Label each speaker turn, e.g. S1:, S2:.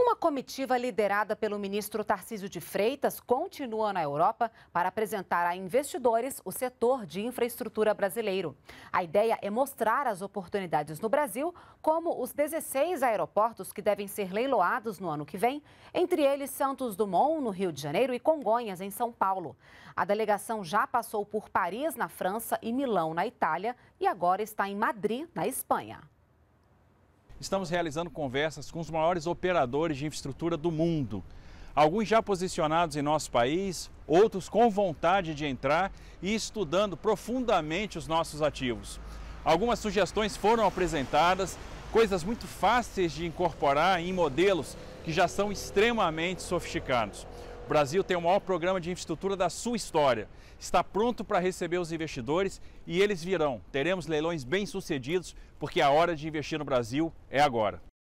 S1: Uma comitiva liderada pelo ministro Tarcísio de Freitas continua na Europa para apresentar a investidores o setor de infraestrutura brasileiro. A ideia é mostrar as oportunidades no Brasil, como os 16 aeroportos que devem ser leiloados no ano que vem, entre eles Santos Dumont, no Rio de Janeiro, e Congonhas, em São Paulo. A delegação já passou por Paris, na França, e Milão, na Itália, e agora está em Madrid, na Espanha
S2: estamos realizando conversas com os maiores operadores de infraestrutura do mundo. Alguns já posicionados em nosso país, outros com vontade de entrar e estudando profundamente os nossos ativos. Algumas sugestões foram apresentadas, coisas muito fáceis de incorporar em modelos que já são extremamente sofisticados. O Brasil tem o maior programa de infraestrutura da sua história. Está pronto para receber os investidores e eles virão. Teremos leilões bem-sucedidos, porque a hora de investir no Brasil é agora.